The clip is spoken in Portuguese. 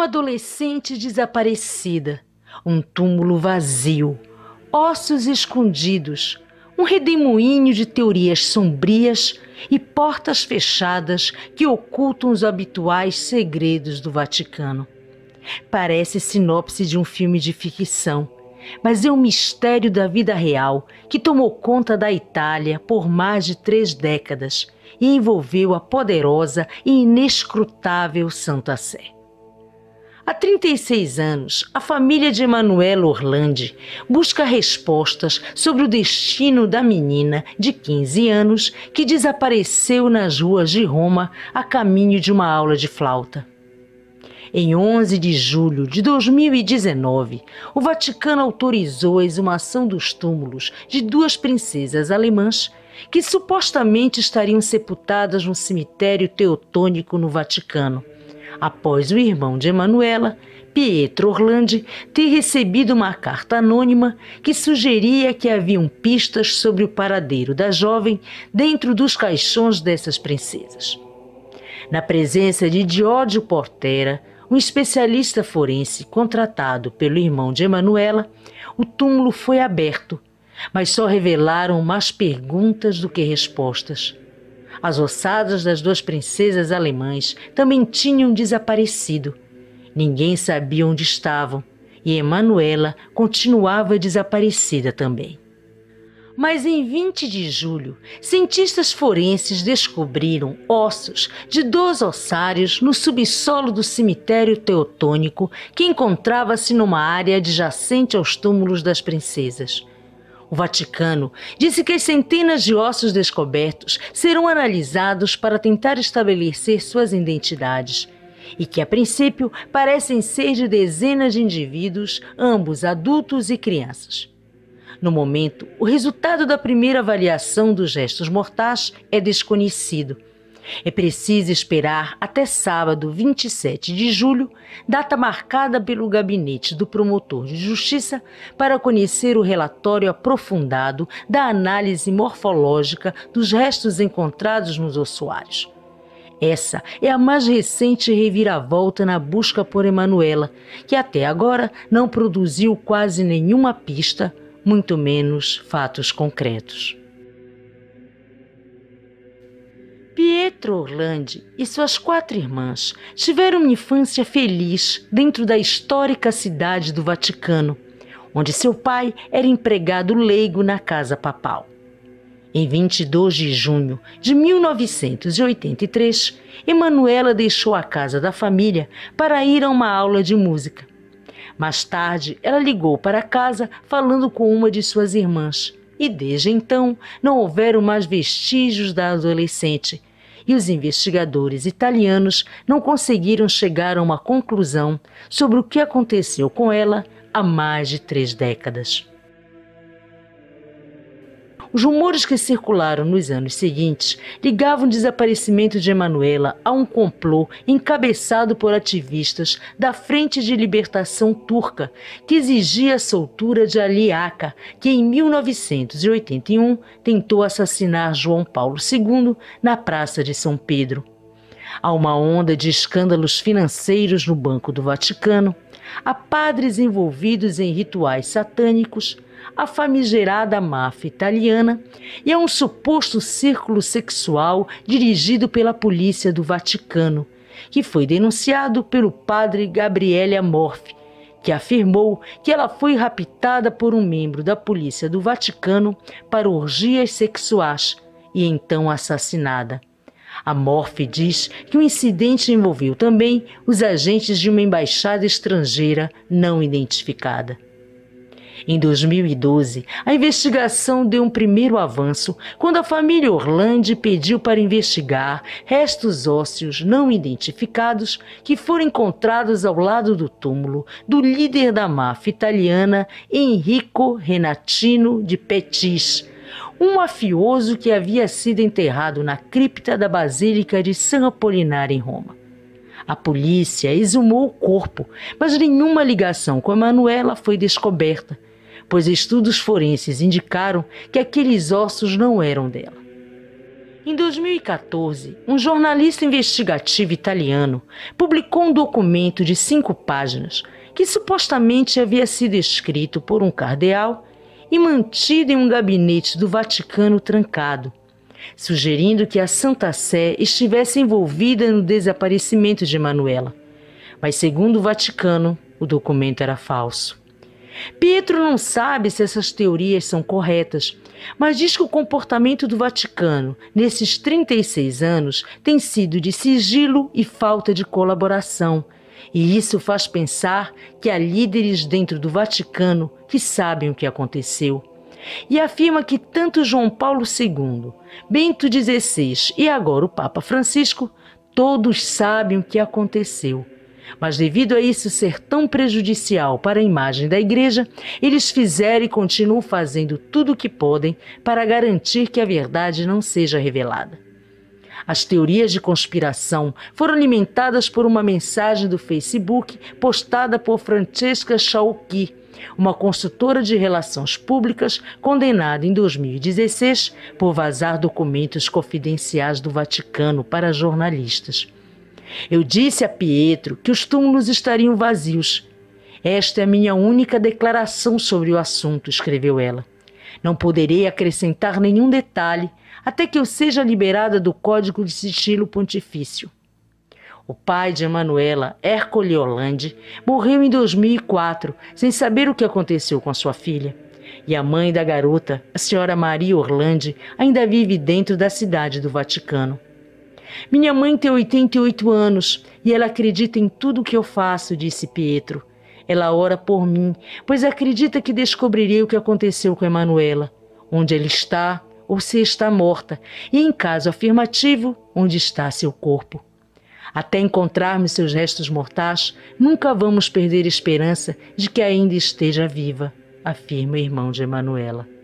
uma adolescente desaparecida, um túmulo vazio, ossos escondidos, um redemoinho de teorias sombrias e portas fechadas que ocultam os habituais segredos do Vaticano. Parece sinopse de um filme de ficção, mas é um mistério da vida real que tomou conta da Itália por mais de três décadas e envolveu a poderosa e inescrutável Santa Sé. Há 36 anos, a família de Emanuela Orlandi busca respostas sobre o destino da menina de 15 anos que desapareceu nas ruas de Roma a caminho de uma aula de flauta. Em 11 de julho de 2019, o Vaticano autorizou a exumação dos túmulos de duas princesas alemãs que supostamente estariam sepultadas no cemitério teutônico no Vaticano após o irmão de Emanuela, Pietro Orlandi, ter recebido uma carta anônima que sugeria que haviam pistas sobre o paradeiro da jovem dentro dos caixões dessas princesas. Na presença de Diódio Portera, um especialista forense contratado pelo irmão de Emanuela, o túmulo foi aberto, mas só revelaram mais perguntas do que respostas. As ossadas das duas princesas alemãs também tinham desaparecido. Ninguém sabia onde estavam e Emanuela continuava desaparecida também. Mas em 20 de julho, cientistas forenses descobriram ossos de dois ossários no subsolo do cemitério teotônico que encontrava-se numa área adjacente aos túmulos das princesas. O Vaticano disse que as centenas de ossos descobertos serão analisados para tentar estabelecer suas identidades e que a princípio parecem ser de dezenas de indivíduos, ambos adultos e crianças. No momento, o resultado da primeira avaliação dos restos mortais é desconhecido é preciso esperar até sábado, 27 de julho, data marcada pelo gabinete do promotor de justiça, para conhecer o relatório aprofundado da análise morfológica dos restos encontrados nos ossuários. Essa é a mais recente reviravolta na busca por Emanuela, que até agora não produziu quase nenhuma pista, muito menos fatos concretos. Petra Orlandi e suas quatro irmãs tiveram uma infância feliz dentro da histórica cidade do Vaticano, onde seu pai era empregado leigo na casa papal. Em 22 de junho de 1983, Emanuela deixou a casa da família para ir a uma aula de música. Mais tarde, ela ligou para casa falando com uma de suas irmãs, e desde então não houveram mais vestígios da adolescente e os investigadores italianos não conseguiram chegar a uma conclusão sobre o que aconteceu com ela há mais de três décadas. Os rumores que circularam nos anos seguintes ligavam o desaparecimento de Emanuela a um complô encabeçado por ativistas da Frente de Libertação Turca, que exigia a soltura de Ali Aka, que em 1981 tentou assassinar João Paulo II na Praça de São Pedro. Há uma onda de escândalos financeiros no Banco do Vaticano, há padres envolvidos em rituais satânicos a famigerada máfia italiana e a um suposto círculo sexual dirigido pela polícia do Vaticano, que foi denunciado pelo padre Gabriele Amorfi, que afirmou que ela foi raptada por um membro da polícia do Vaticano para orgias sexuais e então assassinada. A Morfe diz que o incidente envolveu também os agentes de uma embaixada estrangeira não identificada. Em 2012, a investigação deu um primeiro avanço quando a família Orlandi pediu para investigar restos ósseos não identificados que foram encontrados ao lado do túmulo do líder da máfia italiana Enrico Renatino de Petis, um mafioso que havia sido enterrado na cripta da Basílica de San Apolinário em Roma. A polícia exumou o corpo, mas nenhuma ligação com a Manuela foi descoberta pois estudos forenses indicaram que aqueles ossos não eram dela. Em 2014, um jornalista investigativo italiano publicou um documento de cinco páginas que supostamente havia sido escrito por um cardeal e mantido em um gabinete do Vaticano trancado, sugerindo que a Santa Sé estivesse envolvida no desaparecimento de Manuela. Mas, segundo o Vaticano, o documento era falso. Pietro não sabe se essas teorias são corretas, mas diz que o comportamento do Vaticano nesses 36 anos tem sido de sigilo e falta de colaboração. E isso faz pensar que há líderes dentro do Vaticano que sabem o que aconteceu. E afirma que tanto João Paulo II, Bento XVI e agora o Papa Francisco, todos sabem o que aconteceu mas, devido a isso ser tão prejudicial para a imagem da igreja, eles fizeram e continuam fazendo tudo o que podem para garantir que a verdade não seja revelada. As teorias de conspiração foram alimentadas por uma mensagem do Facebook postada por Francesca Chalky, uma consultora de relações públicas condenada em 2016 por vazar documentos confidenciais do Vaticano para jornalistas. Eu disse a Pietro que os túmulos estariam vazios. Esta é a minha única declaração sobre o assunto, escreveu ela. Não poderei acrescentar nenhum detalhe até que eu seja liberada do código de sigilo pontifício. O pai de Emanuela, Ercole Holande, morreu em 2004, sem saber o que aconteceu com a sua filha. E a mãe da garota, a senhora Maria Orlande, ainda vive dentro da cidade do Vaticano. Minha mãe tem 88 anos e ela acredita em tudo que eu faço, disse Pietro. Ela ora por mim, pois acredita que descobrirei o que aconteceu com Emanuela, onde ela está ou se está morta, e em caso afirmativo, onde está seu corpo. Até encontrarmos seus restos mortais, nunca vamos perder esperança de que ainda esteja viva, afirma o irmão de Emanuela.